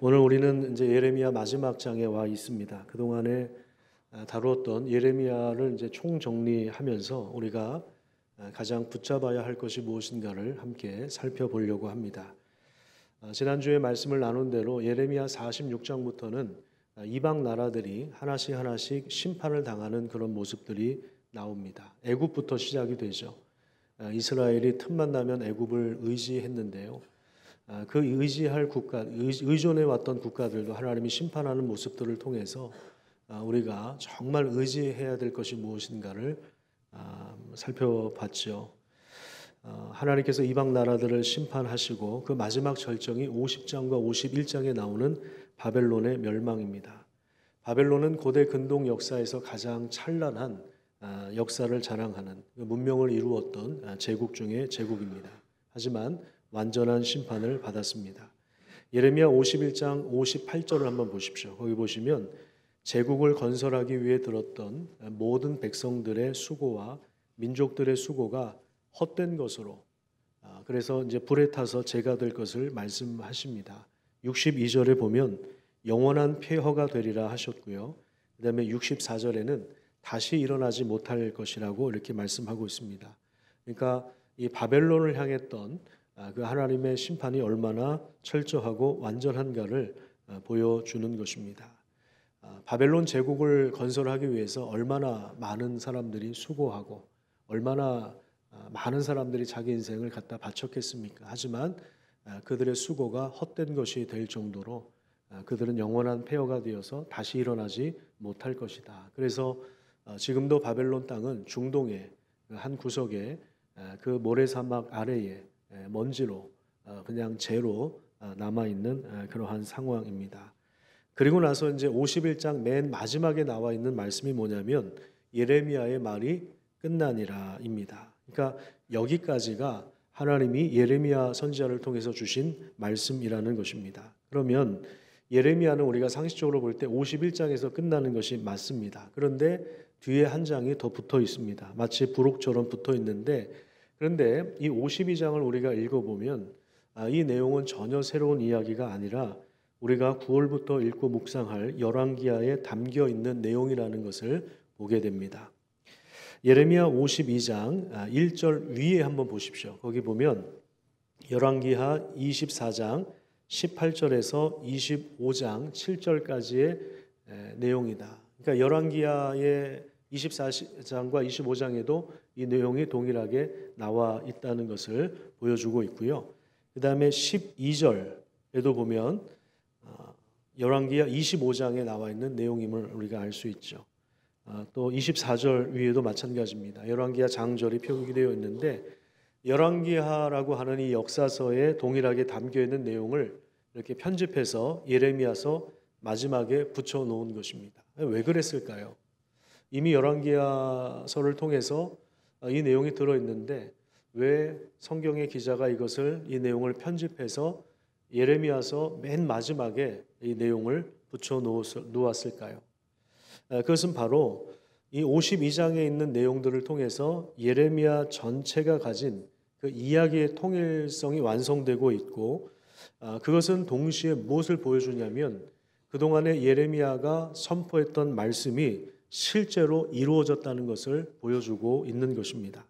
오늘 우리는 이제 예레미야 마지막 장에 와 있습니다. 그 동안에 아, 다루었던 예레미야를 이제 총 정리하면서 우리가 아, 가장 붙잡아야 할 것이 무엇인가를 함께 살펴보려고 합니다. 아, 지난주에 말씀을 나눈 대로 예레미야 46장부터는 이방 나라들이 하나씩 하나씩 심판을 당하는 그런 모습들이 나옵니다. 애굽부터 시작이 되죠. 이스라엘이 틈만 나면 애굽을 의지했는데요. 아, 그 의지할 국가, 의존해 왔던 국가들도 하나님이 심판하는 모습들을 통해서 아, 우리가 정말 의지해야 될 것이 무엇인가를 아, 살펴봤죠. 하나님께서 이방 나라들을 심판하시고 그 마지막 절정이 50장과 51장에 나오는 바벨론의 멸망입니다. 바벨론은 고대 근동 역사에서 가장 찬란한 역사를 자랑하는 그 문명을 이루었던 제국 중의 제국입니다. 하지만 완전한 심판을 받았습니다. 예레미야 51장 58절을 한번 보십시오. 거기 보시면 제국을 건설하기 위해 들었던 모든 백성들의 수고와 민족들의 수고가 헛된 것으로 아, 그래서 이제 불에 타서 재가 될 것을 말씀하십니다. 62절에 보면 영원한 폐허가 되리라 하셨고요. 그다음에 64절에는 다시 일어나지 못할 것이라고 이렇게 말씀하고 있습니다. 그러니까 이 바벨론을 향했던 아, 그 하나님의 심판이 얼마나 철저하고 완전한가를 아, 보여주는 것입니다. 아, 바벨론 제국을 건설하기 위해서 얼마나 많은 사람들이 수고하고 얼마나 많은 사람들이 자기 인생을 갖다 바쳤겠습니까? 하지만 그들의 수고가 헛된 것이 될 정도로 그들은 영원한 폐허가 되어서 다시 일어나지 못할 것이다. 그래서 지금도 바벨론 땅은 중동의 그 한 구석에 그 모래사막 아래에 먼지로 어, 그냥 재로 어, 남아 있는 그러한 상황입니다. 그리고 나서 이제 51장 맨 마지막에 나와 있는 말씀이 뭐냐면 예레미야의 말이 끝나니라입니다. 그러니까 여기까지가 하나님이 예레미야 선지자를 통해서 주신 말씀이라는 것입니다. 그러면 예레미야는 우리가 상식적으로 볼 때 51장에서 끝나는 것이 맞습니다. 그런데 뒤에 한 장이 더 붙어 있습니다. 마치 부록처럼 붙어 있는데 그런데 이 52장을 우리가 읽어보면 아, 이 내용은 전혀 새로운 이야기가 아니라 우리가 9월부터 읽고 묵상할 열왕기하에 담겨 있는 내용이라는 것을 보게 됩니다. 예레미야 52장 1절 아, 위에 한번 보십시오. 거기 보면 열왕기하 24장 18절에서 25장 7절까지의 내용이다. 그러니까 열왕기하의 24장과 25장에도 이 내용이 동일하게 나와 있다는 것을 보여주고 있고요. 그 다음에 12절에도 보면 아, 열왕기야 25장에 나와 있는 내용임을 우리가 알 수 있죠. 아, 또 24절 위에도 마찬가지입니다. 열왕기야 장절이 표기되어 있는데 열왕기하라고 하는 이 역사서에 동일하게 담겨 있는 내용을 이렇게 편집해서 예레미야서 마지막에 붙여 놓은 것입니다. 왜 그랬을까요? 이미 열왕기야서를 통해서 이 내용이 들어 있는데 왜 성경의 기자가 이것을 이 내용을 편집해서 예레미야서 맨 마지막에 이 내용을 붙여 놓았을까요? 그것은 바로 이 52장에 있는 내용들을 통해서 예레미야 전체가 가진 그 이야기의 통일성이 완성되고 있고 아, 그것은 동시에 무엇을 보여주냐면 그동안에 예레미야가 선포했던 말씀이 실제로 이루어졌다는 것을 보여주고 있는 것입니다.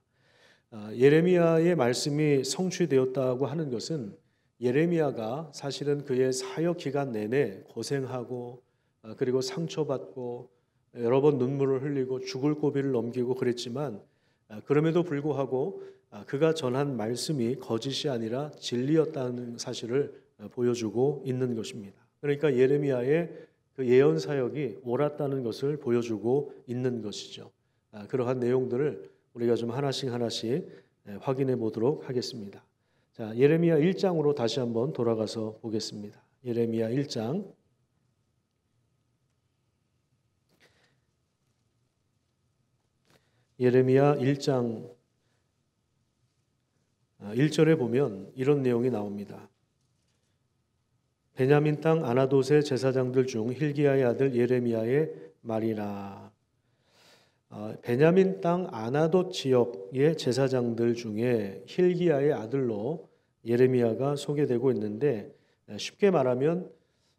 아, 예레미야의 말씀이 성취되었다고 하는 것은 예레미야가 사실은 그의 사역 기간 내내 고생하고 아, 그리고 상처받고 여러 번 눈물을 흘리고 죽을 고비를 넘기고 그랬지만 아, 그럼에도 불구하고 그가 전한 말씀이 거짓이 아니라 진리였다는 사실을 보여주고 있는 것입니다. 그러니까 예레미야의 그 예언 사역이 옳았다는 것을 보여주고 있는 것이죠. 아, 그러한 내용들을 우리가 좀 하나씩 하나씩 예, 확인해 보도록 하겠습니다. 자, 예레미야 1장으로 다시 한번 돌아가서 보겠습니다. 예레미야 1장 예레미야 1장 1절에 아, 보면 이런 내용이 나옵니다. 베냐민 땅 아나돗의 제사장들 중 힐기야의 아들 예레미야의 말이라. 어, 베냐민 땅 아나돗 지역의 제사장들 중에 힐기야의 아들로 예레미야가 소개되고 있는데 어, 쉽게 말하면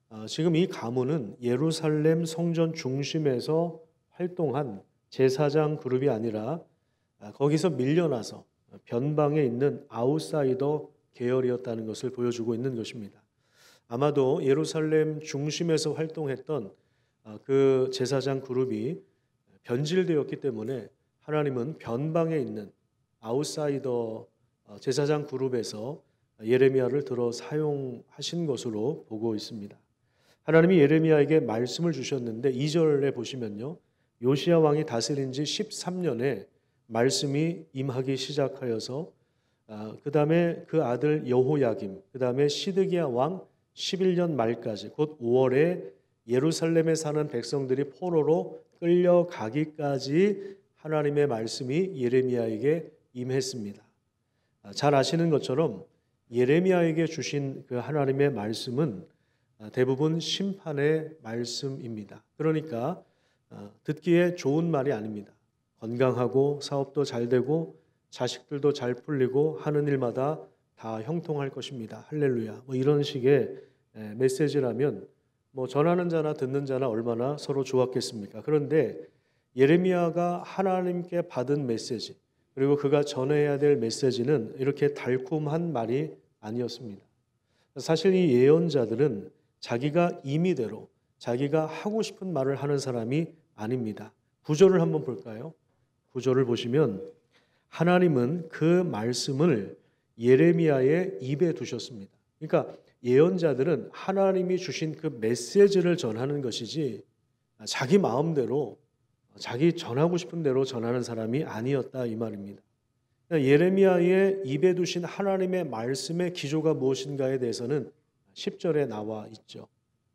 어, 지금 이 가문은 예루살렘 성전 중심에서 활동한 제사장 그룹이 아니라 거기서 밀려나서 변방에 있는 아웃사이더 계열이었다는 것을 보여주고 있는 것입니다. 아마도 예루살렘 중심에서 활동했던 아, 그 제사장 그룹이 변질되었기 때문에 하나님은 변방에 있는 아웃사이더 어, 제사장 그룹에서 예레미야를 들어 사용하신 것으로 보고 있습니다. 하나님이 예레미야에게 말씀을 주셨는데 2절에 보시면요. 요시야 왕이 다스린 지 13년에 말씀이 임하기 시작하여서 아, 그 다음에 그 아들 여호야김, 그 다음에 시드기야 왕 11년 말까지 곧 5월에 예루살렘에 사는 백성들이 포로로 끌려가기까지 하나님의 말씀이 예레미야에게 임했습니다. 아, 잘 아시는 것처럼 예레미야에게 주신 그 하나님의 말씀은 아, 대부분 심판의 말씀입니다. 그러니까 아, 듣기에 좋은 말이 아닙니다. 건강하고 사업도 잘 되고 자식들도 잘 풀리고 하는 일마다 다 형통할 것입니다. 할렐루야. 뭐 이런 식의 메시지라면 뭐 전하는 자나 듣는 자나 얼마나 서로 좋았겠습니까? 그런데 예레미야가 하나님께 받은 메시지 그리고 그가 전해야 될 메시지는 이렇게 달콤한 말이 아니었습니다. 사실 이 예언자들은 자기가 임의대로 자기가 하고 싶은 말을 하는 사람이 아닙니다. 구절을 한번 볼까요? 구절을 보시면 하나님은 그 말씀을 예레미야의 입에 두셨습니다. 그러니까 예언자들은 하나님이 주신 그 메시지를 전하는 것이지 자기 마음대로 자기 전하고 싶은 대로 전하는 사람이 아니었다 이 말입니다. 그러니까 예레미야의 입에 두신 하나님의 말씀의 기조가 무엇인가에 대해서는 10절에 나와 있죠.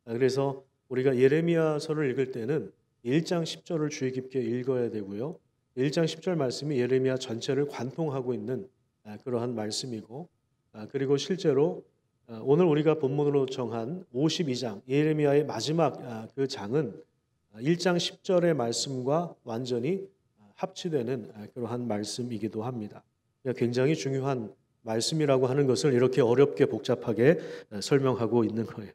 그래서 우리가 예레미야서를 읽을 때는 1장 10절을 주의 깊게 읽어야 되고요. 1장 10절 말씀이 예레미야 전체를 관통하고 있는 아, 그러한 말씀이고 아, 그리고 실제로 아, 오늘 우리가 본문으로 정한 52장 예레미야의 마지막 그 장은 1장 10절의 말씀과 완전히 합치되는 그러한 말씀이기도 합니다. 그러니까 굉장히 중요한 말씀이라고 하는 것을 이렇게 어렵게 복잡하게 설명하고 있는 거예요.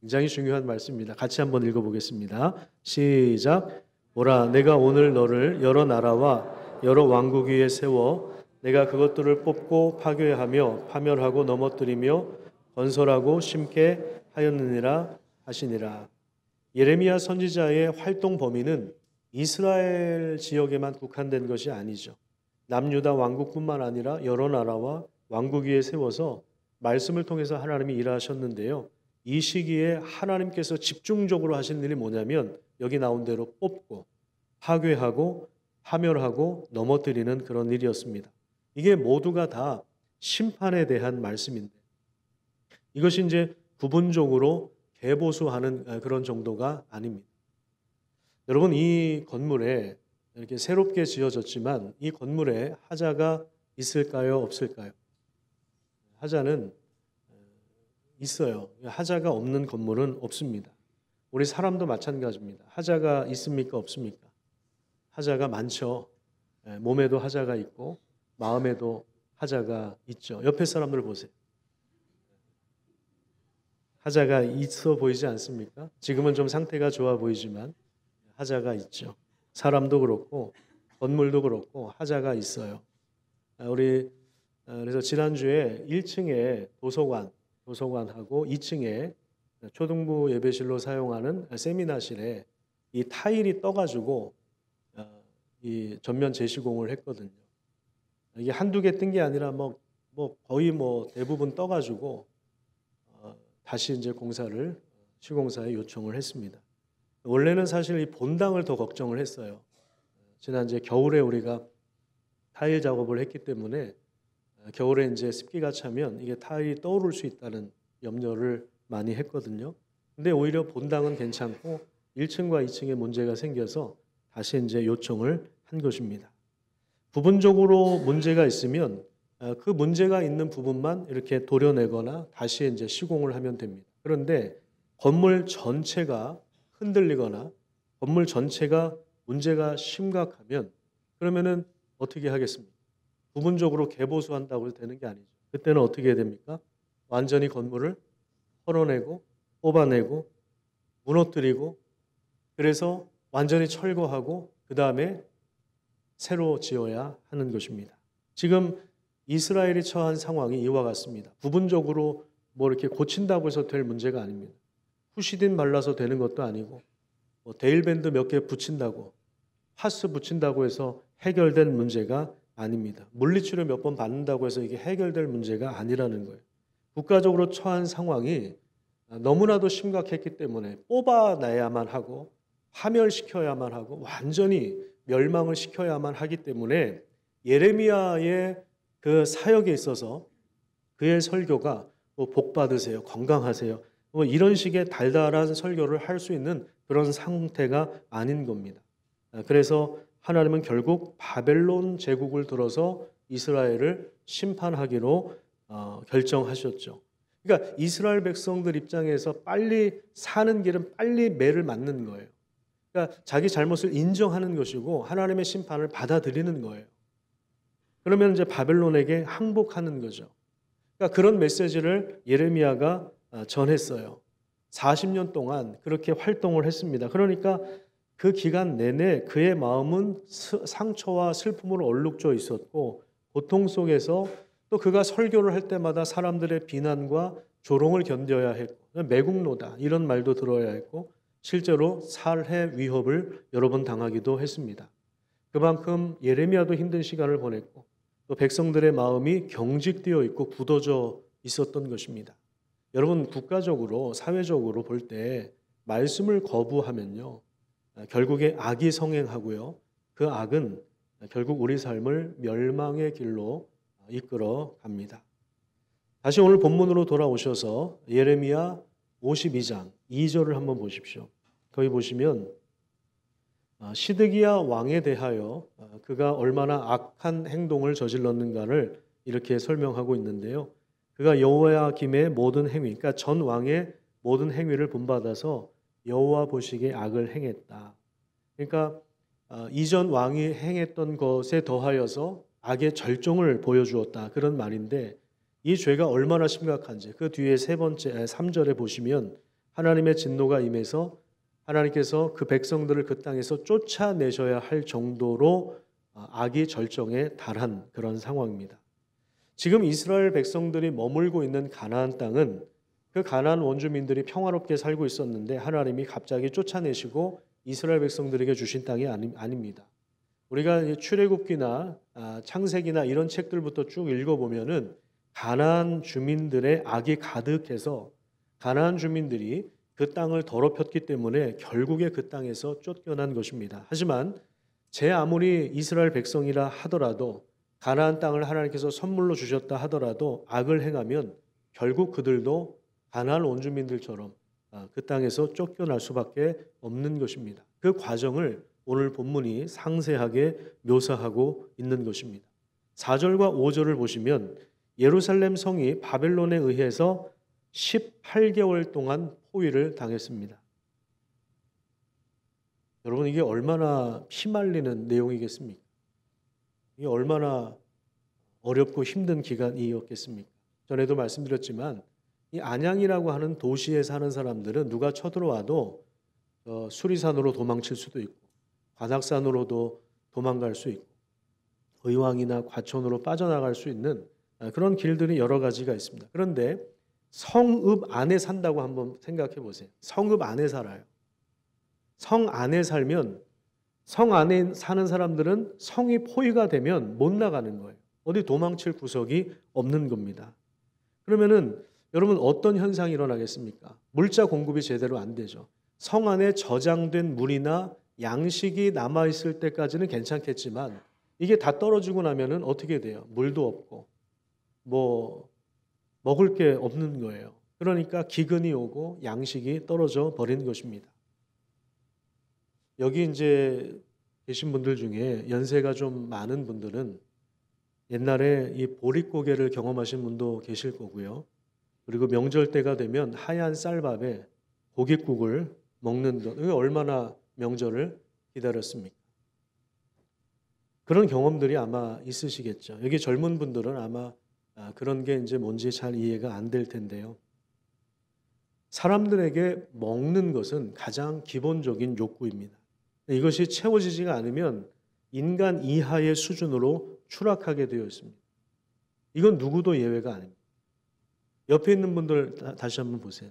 굉장히 중요한 말씀입니다. 같이 한번 읽어보겠습니다. 시작. 보라, 내가 오늘 너를 여러 나라와 여러 왕국 위에 세워 내가 그것들을 뽑고 파괴하며 파멸하고 넘어뜨리며 건설하고 심게 하였느니라 하시니라. 예레미야 선지자의 활동 범위는 이스라엘 지역에만 국한된 것이 아니죠. 남유다 왕국뿐만 아니라 여러 나라와 왕국 위에 세워서 말씀을 통해서 하나님이 일하셨는데요. 이 시기에 하나님께서 집중적으로 하신 일이 뭐냐면 여기 나온 대로 뽑고 파괴하고 파멸하고 넘어뜨리는 그런 일이었습니다. 이게 모두가 다 심판에 대한 말씀인데 이것이 이제 부분적으로 개보수하는 그런 정도가 아닙니다. 여러분 이 건물에 이렇게 새롭게 지어졌지만 이 건물에 하자가 있을까요 없을까요? 하자는 있어요. 하자가 없는 건물은 없습니다. 우리 사람도 마찬가지입니다. 하자가 있습니까 없습니까? 하자가 많죠. 몸에도 하자가 있고 마음에도 하자가 있죠. 옆에 사람들 보세요. 하자가 있어 보이지 않습니까? 지금은 좀 상태가 좋아 보이지만 하자가 있죠. 사람도 그렇고 건물도 그렇고 하자가 있어요. 아, 우리 아, 그래서 지난주에 1층에 도서관, 도서관하고 2층에 초등부 예배실로 사용하는 세미나실에 이 타일이 떠가지고 아, 이 전면 재시공을 했거든요. 이게 한두 개 뜬 게 아니라 뭐, 뭐 거의 뭐 대부분 떠가지고 어, 다시 이제 공사를 시공사에 요청을 했습니다. 원래는 사실 이 본당을 더 걱정을 했어요. 지난 이제 겨울에 우리가 타일 작업을 했기 때문에 어, 겨울에 이제 습기가 차면 이게 타일이 떠오를 수 있다는 염려를 많이 했거든요. 근데 오히려 본당은 괜찮고 1층과 2층에 문제가 생겨서 다시 이제 요청을 한 것입니다. 부분적으로 문제가 있으면 어, 그 문제가 있는 부분만 이렇게 도려내거나 다시 이제 시공을 하면 됩니다. 그런데 건물 전체가 흔들리거나 건물 전체가 문제가 심각하면 그러면은 어떻게 하겠습니까? 부분적으로 개보수한다고 해도 되는 게 아니죠. 그때는 어떻게 해야 됩니까? 완전히 건물을 헐어내고 뽑아내고 무너뜨리고 그래서 완전히 철거하고 그 다음에 새로 지어야 하는 것입니다. 지금 이스라엘이 처한 상황이 이와 같습니다. 부분적으로 뭐 이렇게 고친다고 해서 될 문제가 아닙니다. 후시딘 발라서 되는 것도 아니고 뭐 데일밴드 몇 개 붙인다고 파스 붙인다고 해서 해결된 문제가 아닙니다. 물리치료 몇 번 받는다고 해서 이게 해결될 문제가 아니라는 거예요. 국가적으로 처한 상황이 너무나도 심각했기 때문에 뽑아내야만 하고 파멸시켜야만 하고 완전히 멸망을 시켜야만 하기 때문에 예레미야의 그 사역에 있어서 그의 설교가 뭐복 받으세요, 건강하세요, 뭐 이런 식의 달달한 설교를 할 수 있는 그런 상태가 아닌 겁니다. 아, 그래서 하나님은 결국 바벨론 제국을 들어서 이스라엘을 심판하기로 어, 결정하셨죠. 그러니까 이스라엘 백성들 입장에서 빨리 사는 길은 빨리 매를 맞는 거예요. 그러니까 자기 잘못을 인정하는 것이고 하나님의 심판을 받아들이는 거예요. 그러면 이제 바벨론에게 항복하는 거죠. 그러니까 그런 메시지를 예레미야가 아, 전했어요. 40년 동안 그렇게 활동을 했습니다. 그러니까 그 기간 내내 그의 마음은 상처와 슬픔으로 얼룩져 있었고 고통 속에서 또 그가 설교를 할 때마다 사람들의 비난과 조롱을 견뎌야 했고 매국노다 이런 말도 들어야 했고 실제로 살해 위협을 여러 번 당하기도 했습니다. 그만큼 예레미야도 힘든 시간을 보냈고 또 백성들의 마음이 경직되어 있고 굳어져 있었던 것입니다. 여러분 국가적으로 사회적으로 볼 때 말씀을 거부하면요 아, 결국에 악이 성행하고요 그 악은 결국 우리 삶을 멸망의 길로 이끌어 갑니다. 다시 오늘 본문으로 돌아오셔서 예레미야 52장 2절을 한번 보십시오. 거기 보시면 아, 시드기야 왕에 대하여 아, 그가 얼마나 악한 행동을 저질렀는가를 이렇게 설명하고 있는데요. 그가 여호와 김의 모든 행위, 그러니까 전 왕의 모든 행위를 본받아서 여호와 보시기에 악을 행했다. 그러니까 아, 이전 왕이 행했던 것에 더하여서 악의 절정을 보여주었다. 그런 말인데 이 죄가 얼마나 심각한지 그 뒤에 세 번째 3절에 보시면 하나님의 진노가 임해서 하나님께서 그 백성들을 그 땅에서 쫓아내셔야 할 정도로 아, 악이 절정에 달한 그런 상황입니다. 지금 이스라엘 백성들이 머물고 있는 가나안 땅은 그 가나안 원주민들이 평화롭게 살고 있었는데 하나님이 갑자기 쫓아내시고 이스라엘 백성들에게 주신 땅이 아니, 아닙니다. 우리가 출애굽기나 아, 창세기나 이런 책들부터 쭉 읽어보면은 가난안 주민들의 악이 가득해서 가난안 주민들이 그 땅을 더럽혔기 때문에 결국에 그 땅에서 쫓겨난 것입니다. 하지만 제 아무리 이스라엘 백성이라 하더라도 가나안 땅을 하나님께서 선물로 주셨다 하더라도 악을 행하면 결국 그들도 가나안 원주민들처럼 아, 그 땅에서 쫓겨날 수밖에 없는 것입니다. 그 과정을 오늘 본문이 상세하게 묘사하고 있는 것입니다. 4절과 5절을 보시면 예루살렘 성이 바벨론에 의해서 18개월 동안 포위를 당했습니다. 여러분 이게 얼마나 피말리는 내용이겠습니까? 이게 얼마나 어렵고 힘든 기간이었겠습니까? 전에도 말씀드렸지만 이 안양이라고 하는 도시에 사는 사람들은 누가 쳐들어와도 어, 수리산으로 도망칠 수도 있고 관악산으로도 도망갈 수 있고 의왕이나 과천으로 빠져나갈 수 있는 아, 그런 길들이 여러 가지가 있습니다. 그런데 성읍 안에 산다고 한번 생각해 보세요. 성읍 안에 살아요. 성 안에 살면 성 안에 사는 사람들은 성이 포위가 되면 못 나가는 거예요. 어디 도망칠 구석이 없는 겁니다. 그러면은 여러분 어떤 현상이 일어나겠습니까? 물자 공급이 제대로 안 되죠. 성 안에 저장된 물이나 양식이 남아 있을 때까지는 괜찮겠지만 이게 다 떨어지고 나면은 어떻게 돼요? 물도 없고 뭐 먹을 게 없는 거예요. 그러니까 기근이 오고 양식이 떨어져 버린 것입니다. 여기 이제 계신 분들 중에 연세가 좀 많은 분들은 옛날에 이 보릿고개를 경험하신 분도 계실 거고요. 그리고 명절 때가 되면 하얀 쌀밥에 고깃국을 먹는 그 얼마나 명절을 기다렸습니까? 그런 경험들이 아마 있으시겠죠. 여기 젊은 분들은 아마 아, 그런 게 이제 뭔지 잘 이해가 안 될 텐데요. 사람들에게 먹는 것은 가장 기본적인 욕구입니다. 이것이 채워지지가 않으면 인간 이하의 수준으로 추락하게 되어 있습니다. 이건 누구도 예외가 아닙니다. 옆에 있는 분들 다시 한번 보세요.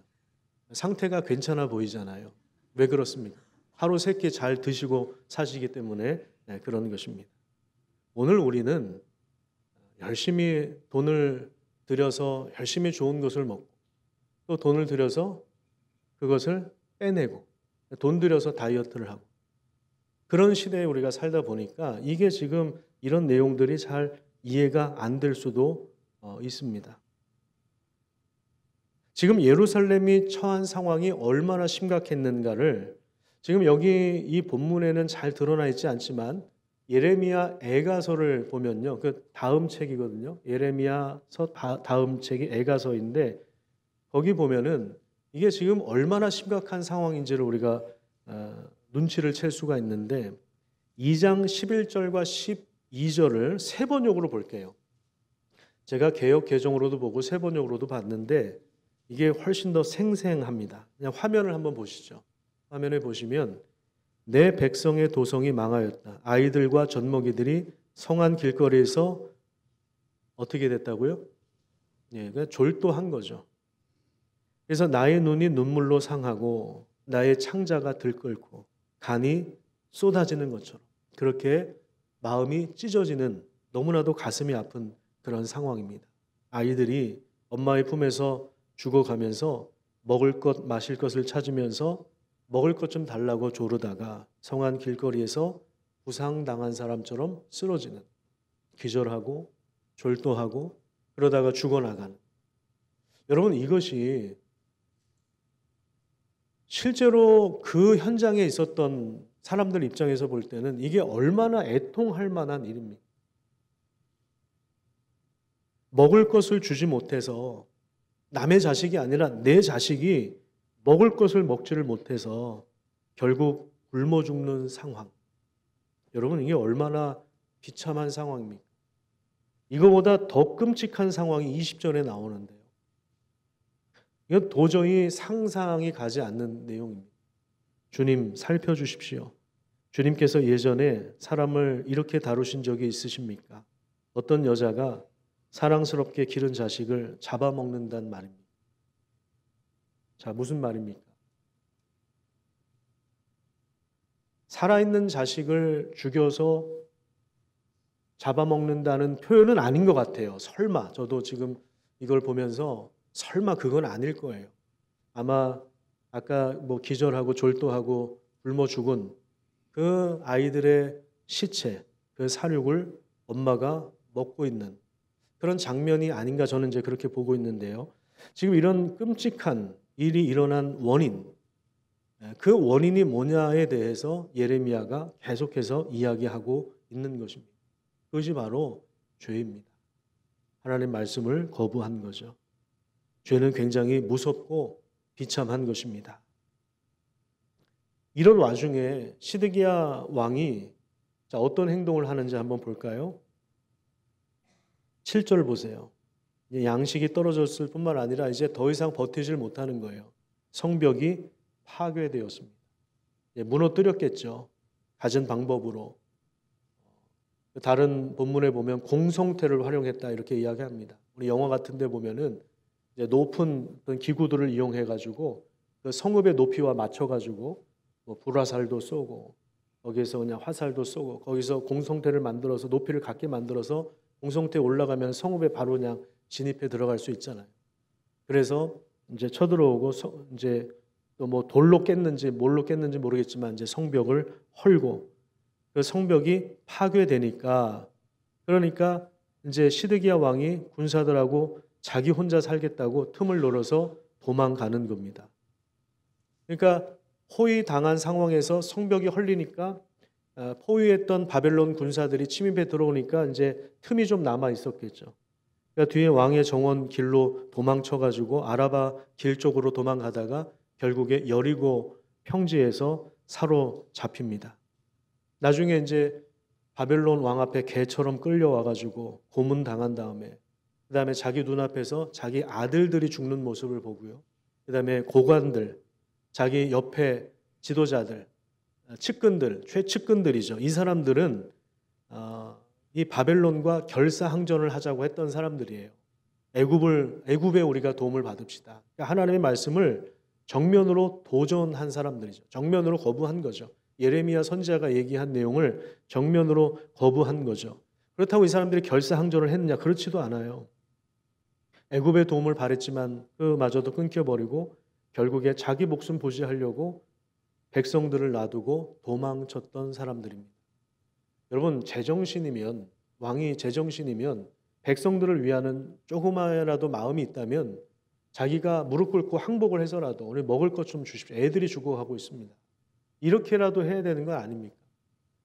상태가 괜찮아 보이잖아요. 왜 그렇습니까? 하루 세 끼 잘 드시고 사시기 때문에 네, 그런 것입니다. 오늘 우리는 열심히 돈을 들여서 열심히 좋은 것을 먹고 또 돈을 들여서 그것을 빼내고 돈 들여서 다이어트를 하고 그런 시대에 우리가 살다 보니까 이게 지금 이런 내용들이 잘 이해가 안 될 수도 어, 있습니다. 지금 예루살렘이 처한 상황이 얼마나 심각했는가를 지금 여기 이 본문에는 잘 드러나 있지 않지만 예레미야 애가서를 보면요. 그 다음 책이거든요. 예레미야서 다음 책이 애가서인데 거기 보면은 이게 지금 얼마나 심각한 상황인지를 우리가 어, 눈치를 챌 수가 있는데 2장 11절과 12절을 세 번역으로 볼게요. 제가 개혁 개정으로도 보고 세 번역으로도 봤는데 이게 훨씬 더 생생합니다. 그냥 화면을 한번 보시죠. 화면에 보시면 내 백성의 도성이 망하였다. 아이들과 젖먹이들이 성한 길거리에서 어떻게 됐다고요? 예, 그 졸도한 거죠. 그래서 나의 눈이 눈물로 상하고 나의 창자가 들끓고 간이 쏟아지는 것처럼 그렇게 마음이 찢어지는 너무나도 가슴이 아픈 그런 상황입니다. 아이들이 엄마의 품에서 죽어가면서 먹을 것, 마실 것을 찾으면서 먹을 것 좀 달라고 조르다가 성한 길거리에서 부상당한 사람처럼 쓰러지는 기절하고 졸도하고 그러다가 죽어나간 여러분 이것이 실제로 그 현장에 있었던 사람들 입장에서 볼 때는 이게 얼마나 애통할 만한 일입니까? 먹을 것을 주지 못해서 남의 자식이 아니라 내 자식이 먹을 것을 먹지를 못해서 결국 굶어 죽는 상황. 여러분, 이게 얼마나 비참한 상황입니까? 이거보다 더 끔찍한 상황이 20절에 나오는데요. 이건 도저히 상상이 가지 않는 내용입니다. 주님, 살펴주십시오. 주님께서 예전에 사람을 이렇게 다루신 적이 있으십니까? 어떤 여자가 사랑스럽게 기른 자식을 잡아먹는단 말입니다. 자, 무슨 말입니까? 살아있는 자식을 죽여서 잡아먹는다는 표현은 아닌 것 같아요. 설마. 저도 지금 이걸 보면서 설마 그건 아닐 거예요. 아마 아까 뭐 기절하고 졸도하고 굶어 죽은 그 아이들의 시체, 그 사육을 엄마가 먹고 있는 그런 장면이 아닌가 저는 이제 그렇게 보고 있는데요. 지금 이런 끔찍한 일이 일어난 원인, 예, 그 원인이 뭐냐에 대해서 예레미야가 계속해서 이야기하고 있는 것입니다. 그것이 바로 죄입니다. 하나님 말씀을 거부한 거죠. 죄는 굉장히 무섭고 비참한 것입니다. 이런 와중에 시드기야 왕이 어떤 행동을 하는지 한번 볼까요? 7절 보세요. 양식이 떨어졌을 뿐만 아니라 이제 더 이상 버티질 못하는 거예요. 성벽이 파괴되었습니다. 예, 무너뜨렸겠죠. 가진 방법으로. 다른 본문에 보면 공성태를 활용했다 이렇게 이야기합니다. 우리 영화 같은데 보면은 높은 기구들을 이용해 가지고 그 성읍의 높이와 맞춰 가지고 뭐 불화살도 쏘고 거기에서 그냥 화살도 쏘고 거기서 공성태를 만들어서 높이를 갖게 만들어서 공성태 올라가면 성읍에 바로 그냥 진입해 들어갈 수 있잖아요. 그래서 이제 쳐들어오고 이제 또 뭐 돌로 깼는지 뭘로 깼는지 모르겠지만 이제 성벽을 헐고 그 성벽이 파괴되니까 그러니까 이제 시드기야 왕이 군사들하고 자기 혼자 살겠다고 틈을 노려서 도망가는 겁니다. 그러니까 포위 당한 상황에서 성벽이 헐리니까 포위했던 아, 바벨론 군사들이 침입해 들어오니까 이제 틈이 좀 남아 있었겠죠. 그러니까 뒤에 왕의 정원 길로 도망쳐 가지고 아라바 길 쪽으로 도망가다가 결국에 여리고 평지에서 사로 잡힙니다. 나중에 이제 바벨론 왕 앞에 개처럼 끌려와 가지고 고문 당한 다음에 그다음에 자기 눈앞에서 자기 아들들이 죽는 모습을 보고요. 그다음에 고관들, 자기 옆에 지도자들, 아, 측근들, 최측근들이죠. 이 사람들은 어, 이 바벨론과 결사항전을 하자고 했던 사람들이에요. 애굽을 애굽에 우리가 도움을 받읍시다. 그러니까 하나님의 말씀을 정면으로 도전한 사람들이죠. 정면으로 거부한 거죠. 예레미야 선지자가 얘기한 내용을 정면으로 거부한 거죠. 그렇다고 이 사람들이 결사항전을 했느냐? 그렇지도 않아요. 애굽의 도움을 바랬지만 그마저도 끊겨버리고 결국에 자기 목숨 보지하려고 백성들을 놔두고 도망쳤던 사람들입니다. 여러분 제정신이면 왕이 제정신이면 백성들을 위하는 조그마라도 마음이 있다면 자기가 무릎 꿇고 항복을 해서라도 오늘 먹을 것 좀 주십시오. 애들이 죽어가고 있습니다. 이렇게라도 해야 되는 거 아닙니까?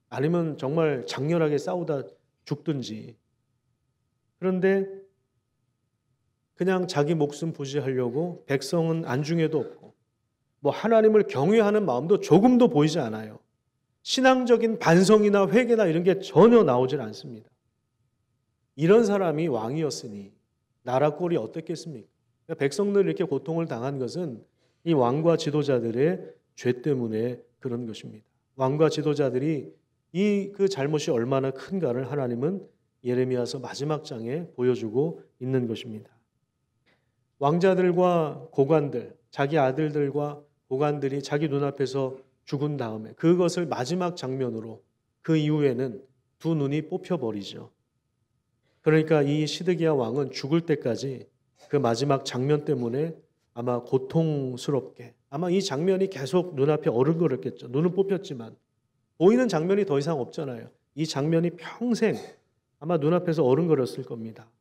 아니면 정말 장렬하게 싸우다 죽든지. 그런데 그냥 자기 목숨 부지하려고 백성은 안중에도 없고 뭐 하나님을 경외하는 마음도 조금도 보이지 않아요. 신앙적인 반성이나 회개나 이런 게 전혀 나오질 않습니다. 이런 사람이 왕이었으니 나라 꼴이 어땠겠습니까? 그러니까 백성들 이렇게 고통을 당한 것은 이 왕과 지도자들의 죄 때문에 그런 것입니다. 왕과 지도자들이 이 그 잘못이 얼마나 큰가를 하나님은 예레미야서 마지막 장에 보여주고 있는 것입니다. 왕자들과 고관들, 자기 아들들과 고관들이 자기 눈앞에서 죽은 다음에 그것을 마지막 장면으로 그 이후에는 두 눈이 뽑혀버리죠. 그러니까 이 시드기야 왕은 죽을 때까지 그 마지막 장면 때문에 아마 고통스럽게 아마 이 장면이 계속 눈앞에 어른거렸겠죠. 눈은 뽑혔지만 보이는 장면이 더 이상 없잖아요. 이 장면이 평생 아마 눈앞에서 어른거렸을 겁니다.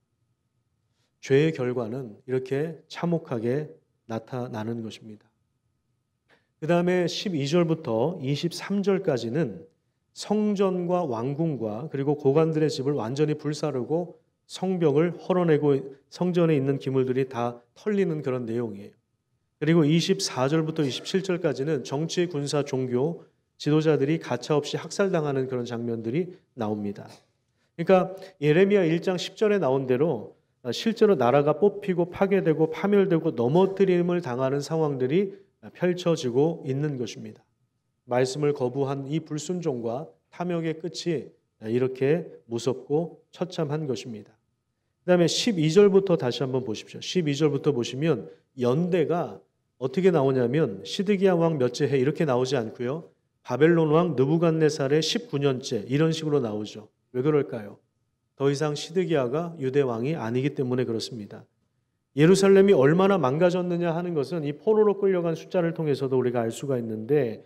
죄의 결과는 이렇게 참혹하게 나타나는 것입니다. 그 다음에 12절부터 23절까지는 성전과 왕궁과 그리고 고관들의 집을 완전히 불사르고 성벽을 헐어내고 성전에 있는 기물들이 다 털리는 그런 내용이에요. 그리고 24절부터 27절까지는 정치, 군사, 종교, 지도자들이 가차없이 학살당하는 그런 장면들이 나옵니다. 그러니까 예레미야 1장 10절에 나온 대로 실제로 나라가 뽑히고 파괴되고 파멸되고 넘어뜨림을 당하는 상황들이 펼쳐지고 있는 것입니다. 말씀을 거부한 이 불순종과 탐욕의 끝이 이렇게 무섭고 처참한 것입니다. 그 다음에 12절부터 다시 한번 보십시오. 12절부터 보시면 연대가 어떻게 나오냐면 시드기야 왕 몇째 해 이렇게 나오지 않고요. 바벨론 왕 느부갓네살의 19년째 이런 식으로 나오죠. 왜 그럴까요? 더 이상 시드기야가 유대 왕이 아니기 때문에 그렇습니다. 예루살렘이 얼마나 망가졌느냐 하는 것은 이 포로로 끌려간 숫자를 통해서도 우리가 알 수가 있는데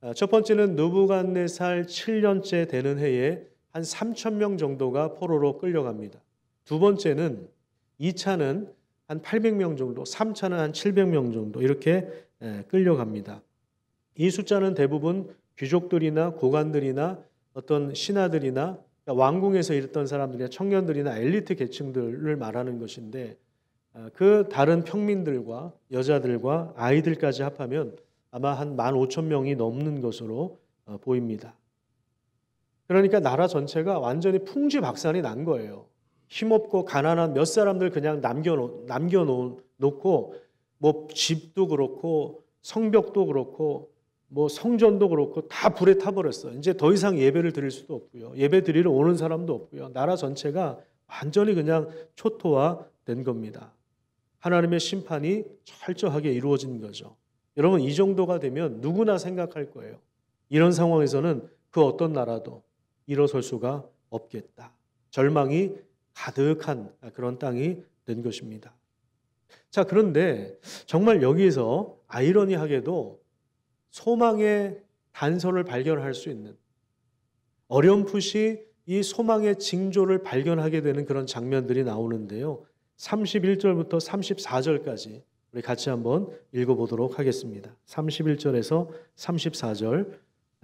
아, 첫 번째는 느부갓네살 7년째 되는 해에 한 3천 명 정도가 포로로 끌려갑니다. 두 번째는 2차는 한 800명 정도, 3차는 한 700명 정도 이렇게 끌려갑니다. 이 숫자는 대부분 귀족들이나 고관들이나 어떤 신하들이나 왕궁에서 일했던 사람들이나 청년들이나 엘리트 계층들을 말하는 것인데 아, 그 다른 평민들과 여자들과 아이들까지 합하면 아마 한 15,000명이 넘는 것으로 어, 보입니다. 그러니까 나라 전체가 완전히 풍지박산이 난 거예요. 힘없고 가난한 몇 사람들 그냥 남겨놓, 남겨놓고 뭐 집도 그렇고 성벽도 그렇고 뭐 성전도 그렇고 다 불에 타버렸어. 요 이제 더 이상 예배를 드릴 수도 없고요. 예배 드리러 오는 사람도 없고요. 나라 전체가 완전히 그냥 초토화된 겁니다. 하나님의 심판이 철저하게 이루어진 거죠. 여러분 이 정도가 되면 누구나 생각할 거예요. 이런 상황에서는 그 어떤 나라도 일어설 수가 없겠다. 절망이 가득한 그런 땅이 된 것입니다. 자, 그런데 정말 여기에서 아이러니하게도 소망의 단서를 발견할 수 있는 어렴풋이 이 소망의 징조를 발견하게 되는 그런 장면들이 나오는데요. 31절부터 34절까지 우리 같이 한번 읽어보도록 하겠습니다. 31절에서 34절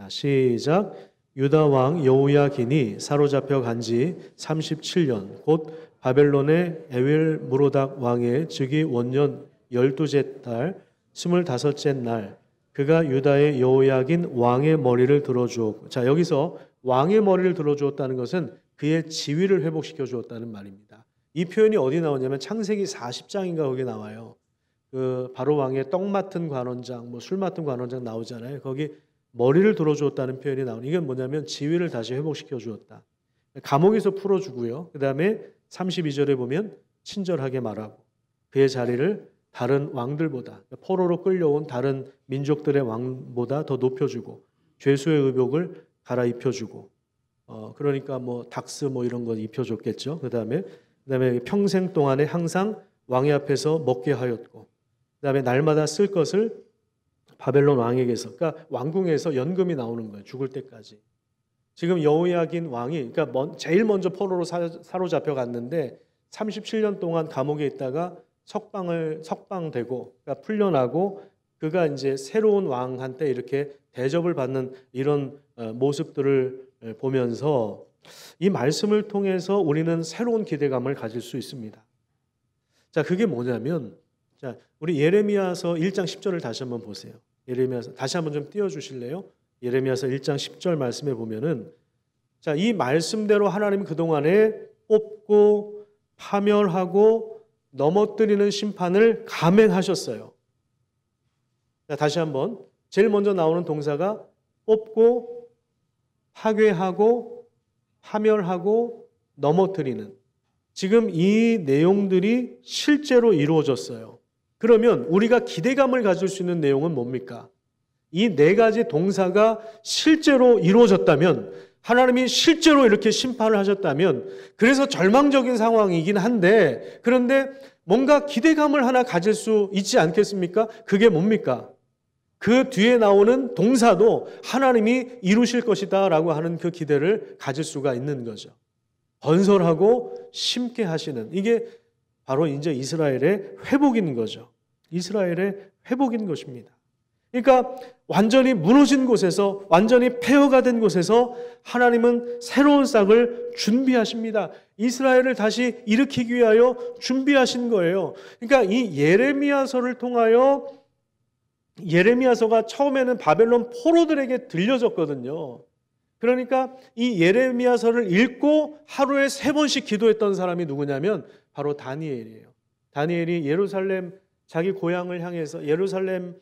시작 유다 왕 여호야긴이 사로잡혀 간 지 37년 곧 바벨론의 에윌 무로닥 왕의 즉위 원년 12제 달 25째 날 그가 유다의 여호야긴 왕의 머리를 들어 주었고 자 여기서 왕의 머리를 들어 주었다는 것은 그의 지위를 회복시켜 주었다는 말입니다. 이 표현이 어디 나오냐면 창세기 40장인가 거기 나와요. 그 바로 왕의 떡 맡은 관원장, 뭐 술 맡은 관원장 나오잖아요. 거기 머리를 들어주었다는 표현이 나오는 이건 뭐냐면 지위를 다시 회복시켜 주었다. 감옥에서 풀어주고요. 그 다음에 32절에 보면 친절하게 말하고 그의 자리를 다른 왕들보다 그러니까 포로로 끌려온 다른 민족들의 왕보다 더 높여주고 죄수의 의복을 갈아입혀주고 어 그러니까 뭐 닥스 뭐 이런 거 입혀줬겠죠. 그 다음에 그 다음에 평생 동안에 항상 왕의 앞에서 먹게 하였고, 그 다음에 날마다 쓸 것을 바벨론 왕에게서, 그러니까 왕궁에서 연금이 나오는 거예요. 죽을 때까지. 지금 여우야긴 왕이, 그러니까 먼, 제일 먼저 포로로 사로잡혀 갔는데 37년 동안 감옥에 있다가 석방을 석방되고, 그러니까 풀려나고 그가 이제 새로운 왕한테 이렇게 대접을 받는 이런 어, 모습들을 보면서 이 말씀을 통해서 우리는 새로운 기대감을 가질 수 있습니다. 자, 그게 뭐냐면 자, 우리 예레미야서 1장 10절을 다시 한번 보세요. 예레미야서 다시 한번 좀 띄워 주실래요? 예레미야서 1장 10절 말씀에 보면은 자, 이 말씀대로 하나님 그동안에 뽑고 파멸하고 넘어뜨리는 심판을 감행하셨어요. 자, 다시 한번 제일 먼저 나오는 동사가 뽑고 파괴하고 파멸하고 넘어뜨리는 지금 이 내용들이 실제로 이루어졌어요. 그러면 우리가 기대감을 가질 수 있는 내용은 뭡니까? 이 네 가지 동사가 실제로 이루어졌다면 하나님이 실제로 이렇게 심판을 하셨다면 그래서 절망적인 상황이긴 한데 그런데 뭔가 기대감을 하나 가질 수 있지 않겠습니까? 그게 뭡니까? 그 뒤에 나오는 동사도 하나님이 이루실 것이다 라고 하는 그 기대를 가질 수가 있는 거죠. 건설하고 심게 하시는 이게 바로 이제 이스라엘의 회복인 거죠. 이스라엘의 회복인 것입니다. 그러니까 완전히 무너진 곳에서 완전히 폐허가 된 곳에서 하나님은 새로운 싹을 준비하십니다. 이스라엘을 다시 일으키기 위하여 준비하신 거예요. 그러니까 이 예레미야서를 통하여 예레미야서가 처음에는 바벨론 포로들에게 들려졌거든요. 그러니까 이 예레미야서를 읽고 하루에 세 번씩 기도했던 사람이 누구냐면 바로 다니엘이에요. 다니엘이 예루살렘 자기 고향을 향해서 예루살렘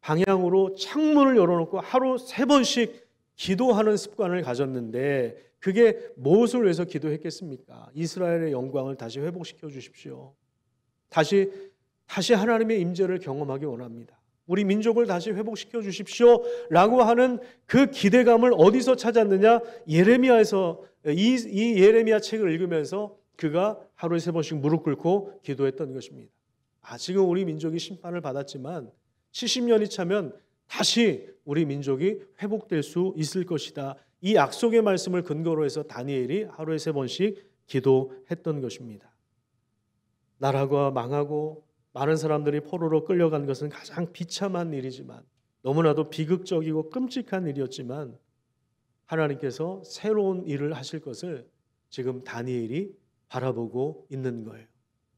방향으로 창문을 열어놓고 하루 세 번씩 기도하는 습관을 가졌는데 그게 무엇을 위해서 기도했겠습니까? 이스라엘의 영광을 다시 회복시켜 주십시오. 다시 다시 하나님의 임재를 경험하기 원합니다. 우리 민족을 다시 회복시켜 주십시오. 라고 하는 그 기대감을 어디서 찾았느냐? 예레미야에서, 이, 이 예레미야 책을 읽으면서 그가 하루에 세 번씩 무릎 꿇고 기도했던 것입니다. 아직은 우리 민족이 심판을 받았지만 70년이 차면 다시 우리 민족이 회복될 수 있을 것이다. 이 약속의 말씀을 근거로 해서 다니엘이 하루에 세 번씩 기도했던 것입니다. 나라가 망하고 많은 사람들이 포로로 끌려간 것은 가장 비참한 일이지만 너무나도 비극적이고 끔찍한 일이었지만 하나님께서 새로운 일을 하실 것을 지금 다니엘이 바라보고 있는 거예요.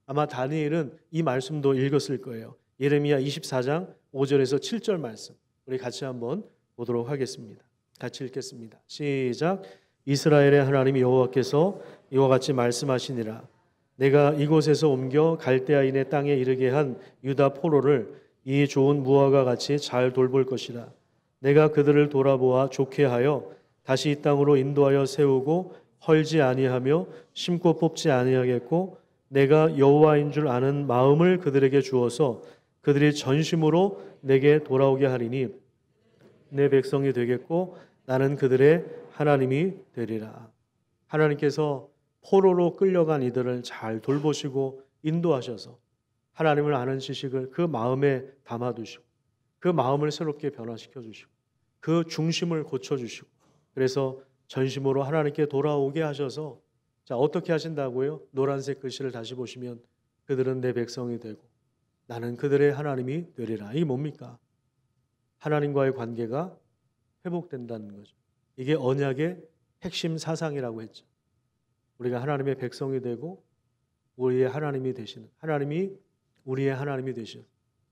아마 다니엘은 이 말씀도 읽었을 거예요. 예레미야 24장 5절에서 7절 말씀. 우리 같이 한번 보도록 하겠습니다. 같이 읽겠습니다. 시작. 이스라엘의 하나님 여호와께서 이와 같이 말씀하시니라 내가 이곳에서 옮겨 갈대아인의 땅에 이르게 한 유다 포로를 이 좋은 무화과 같이 잘 돌볼 것이라. 내가 그들을 돌아보아 좋게 하여 다시 이 땅으로 인도하여 세우고 헐지 아니하며 심고 뽑지 아니하겠고 내가 여호와인 줄 아는 마음을 그들에게 주어서 그들이 전심으로 내게 돌아오게 하리니 내 백성이 되겠고 나는 그들의 하나님이 되리라. 하나님께서 포로로 끌려간 이들을 잘 돌보시고 인도하셔서 하나님을 아는 지식을 그 마음에 담아두시고 그 마음을 새롭게 변화시켜 주시고 그 중심을 고쳐 주시고 그래서 전심으로 하나님께 돌아오게 하셔서 자 어떻게 하신다고요? 노란색 글씨를 다시 보시면 그들은 내 백성이 되고 나는 그들의 하나님이 되리라. 이게 뭡니까? 하나님과의 관계가 회복된다는 거죠. 이게 언약의 핵심 사상이라고 했죠. 우리가 하나님의 백성이 되고 우리의 하나님이 되시는 하나님이 우리의 하나님이 되시는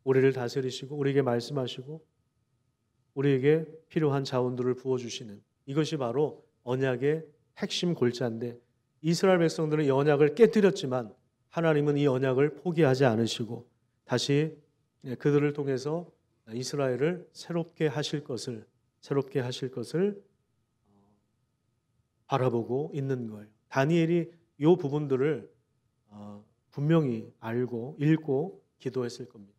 우리를 다스리시고 우리에게 말씀하시고 우리에게 필요한 자원들을 부어주시는 이것이 바로 언약의 핵심 골자인데 이스라엘 백성들은 이 언약을 깨뜨렸지만 하나님은 이 언약을 포기하지 않으시고 다시 그들을 통해서 이스라엘을 새롭게 하실 것을 새롭게 하실 것을 바라보고 있는 거예요. 다니엘이 이 부분들을 어, 분명히 알고 읽고 기도했을 겁니다.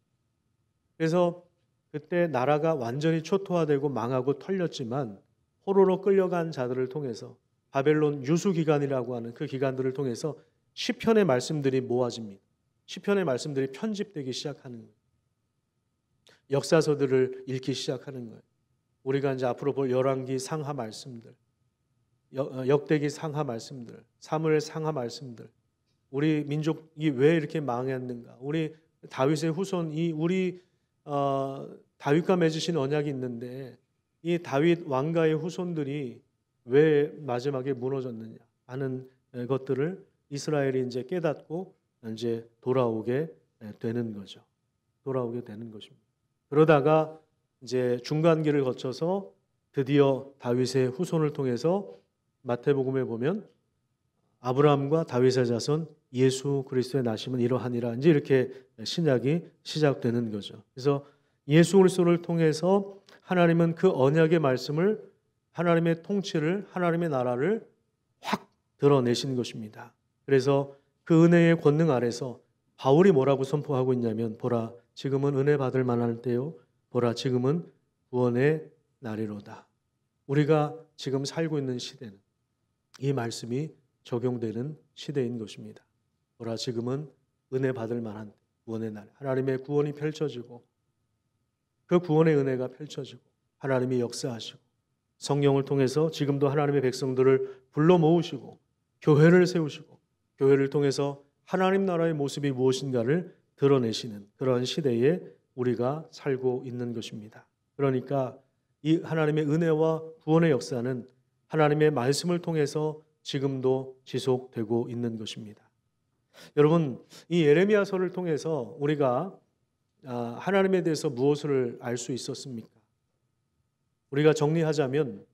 그래서 그때 나라가 완전히 초토화되고 망하고 털렸지만 포로로 끌려간 자들을 통해서 바벨론 유수 기간이라고 하는 그 기간들을 통해서 시편의 말씀들이 모아집니다. 시편의 말씀들이 편집되기 시작하는 역사서들을 읽기 시작하는 거예요. 우리가 이제 앞으로 볼 열왕기 상하 말씀들 어, 역대기 상하 말씀들, 사무엘 상하 말씀들, 우리 민족이 왜 이렇게 망했는가, 우리 다윗의 후손이 우리 어, 다윗과 맺으신 언약이 있는데 이 다윗 왕가의 후손들이 왜 마지막에 무너졌느냐 하는 것들을 이스라엘이 이제 깨닫고 이제 돌아오게 되는 거죠. 돌아오게 되는 것입니다. 그러다가 이제 중간기를 거쳐서 드디어 다윗의 후손을 통해서 마태복음에 보면 아브라함과 다윗의 자손 예수 그리스도의 나심은 이러하니라 이제 이렇게 신약이 시작되는 거죠. 그래서 예수 그리스도를 통해서 하나님은 그 언약의 말씀을 하나님의 통치를 하나님의 나라를 확 드러내신 것입니다. 그래서 그 은혜의 권능 아래서 바울이 뭐라고 선포하고 있냐면 보라 지금은 은혜 받을 만할 때요 보라 지금은 구원의 날이로다. 우리가 지금 살고 있는 시대는 이 말씀이 적용되는 시대인 것입니다. 오라 지금은 은혜 받을 만한 구원의 날, 하나님의 구원이 펼쳐지고 그 구원의 은혜가 펼쳐지고 하나님이 역사하시고 성령을 통해서 지금도 하나님의 백성들을 불러 모으시고 교회를 세우시고 교회를 통해서 하나님 나라의 모습이 무엇인가를 드러내시는 그런 시대에 우리가 살고 있는 것입니다. 그러니까 이 하나님의 은혜와 구원의 역사는 하나님의 말씀을 통해서 지금도 지속되고 있는 것입니다. 여러분, 이 예레미야서를 통해서 우리가 아, 하나님에 대해서 무엇을 알 수 있었습니까? 우리가 정리하자면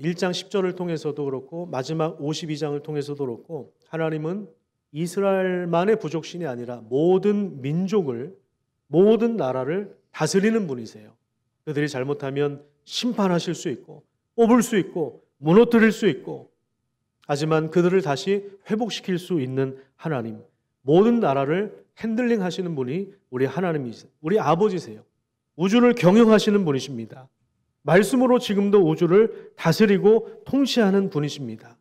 1장 아, 10절을 통해서도 그렇고 마지막 52장을 통해서도 그렇고 하나님은 이스라엘만의 부족신이 아니라 모든 민족을 모든 나라를 다스리는 분이세요. 그들이 잘못하면 심판하실 수 있고 뽑을 수 있고 무너뜨릴 수 있고 하지만 그들을 다시 회복시킬 수 있는 하나님 모든 나라를 핸들링 하시는 분이 우리 하나님이세요. 우리 아버지세요. 우주를 경영하시는 분이십니다. 말씀으로 지금도 우주를 다스리고 통치하는 분이십니다.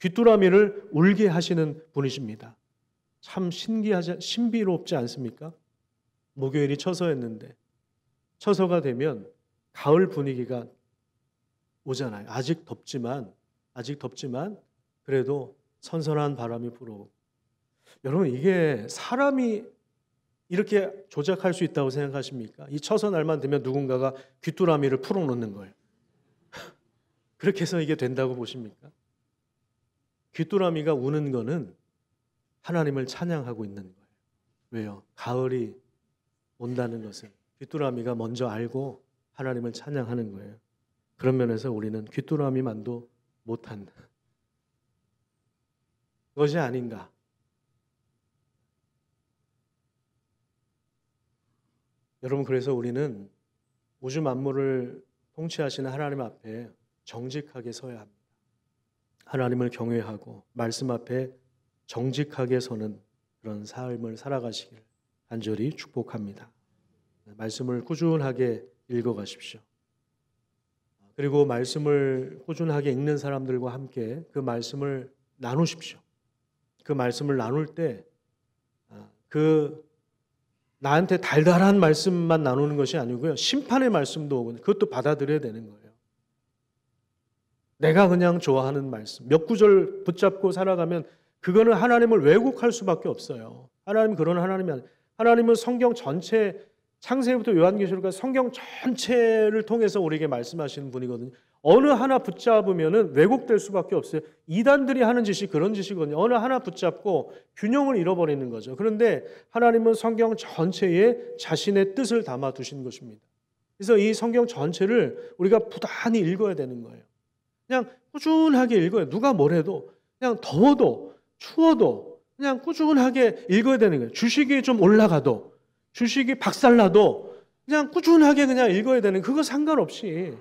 귀뚜라미를 울게 하시는 분이십니다. 참 신기하지, 신비롭지 않습니까? 목요일이 처서였는데, 처서가 되면 가을 분위기가 오잖아요. 아직 덥지만 아직 덥지만 그래도 선선한 바람이 불어오고 여러분 이게 사람이 이렇게 조작할 수 있다고 생각하십니까? 이 처서 날만 되면 누군가가 귀뚜라미를 풀어놓는 거예요. 그렇게 해서 이게 된다고 보십니까? 귀뚜라미가 우는 거는 하나님을 찬양하고 있는 거예요. 왜요? 가을이 온다는 것을 귀뚜라미가 먼저 알고 하나님을 찬양하는 거예요. 그런 면에서 우리는 귀뚜라미만도 못한 것이 아닌가. 여러분 그래서 우리는 우주 만물을 통치하시는 하나님 앞에 정직하게 서야 합니다. 하나님을 경외하고 말씀 앞에 정직하게 서는 그런 삶을 살아가시길 간절히 축복합니다. 말씀을 꾸준하게 읽어가십시오. 그리고 말씀을 꾸준하게 읽는 사람들과 함께 그 말씀을 나누십시오. 그 말씀을 나눌 때그 아, 나한테 달달한 말씀만 나누는 것이 아니고요. 심판의 말씀도 오고 그것도 받아들여야 되는 거예요. 내가 그냥 좋아하는 말씀 몇 구절 붙잡고 살아가면 그거는 하나님을 왜곡할 수밖에 없어요. 하나님 그런 하나님이 아니 하나님은 성경 전체 창세기부터 요한계시록까 성경 전체를 통해서 우리에게 말씀하시는 분이거든요. 어느 하나 붙잡으면은 왜곡될 수밖에 없어요. 이단들이 하는 짓이 그런 짓이거든요. 어느 하나 붙잡고 균형을 잃어버리는 거죠. 그런데 하나님은 성경 전체에 자신의 뜻을 담아 두신 것입니다. 그래서 이 성경 전체를 우리가 부단히 읽어야 되는 거예요. 그냥 꾸준하게 읽어요. 누가 뭘 해도 그냥 더워도 추워도 그냥 꾸준하게 읽어야 되는 거예요. 주식이 좀 올라가도 주식이 박살나도 그냥 꾸준하게 그냥 읽어야 되는 그거 상관없이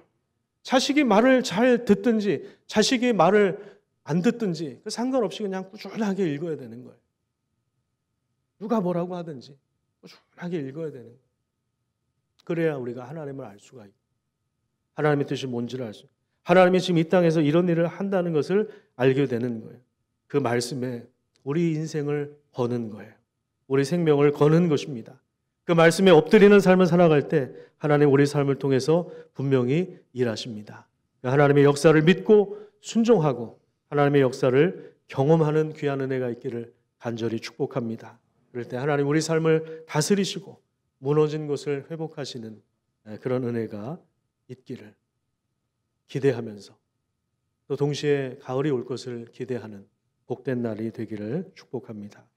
자식이 말을 잘 듣든지 자식이 말을 안 듣든지 그 상관없이 그냥 꾸준하게 읽어야 되는 거예요. 누가 뭐라고 하든지 꾸준하게 읽어야 되는 그래야 우리가 하나님을 알 수가 있고 하나님의 뜻이 뭔지를 알 수. 하나님이 지금 이 땅에서 이런 일을 한다는 것을 알게 되는 거예요. 그 말씀에 우리 인생을 거는 거예요. 우리 생명을 거는 것입니다. 그 말씀에 엎드리는 삶을 살아갈 때 하나님 우리 삶을 통해서 분명히 일하십니다. 하나님의 역사를 믿고 순종하고 하나님의 역사를 경험하는 귀한 은혜가 있기를 간절히 축복합니다. 그럴 때 하나님 우리 삶을 다스리시고 무너진 것을 회복하시는 그런 은혜가 있기를 기대하면서 또 동시에 가을이 올 것을 기대하는 복된 날이 되기를 축복합니다.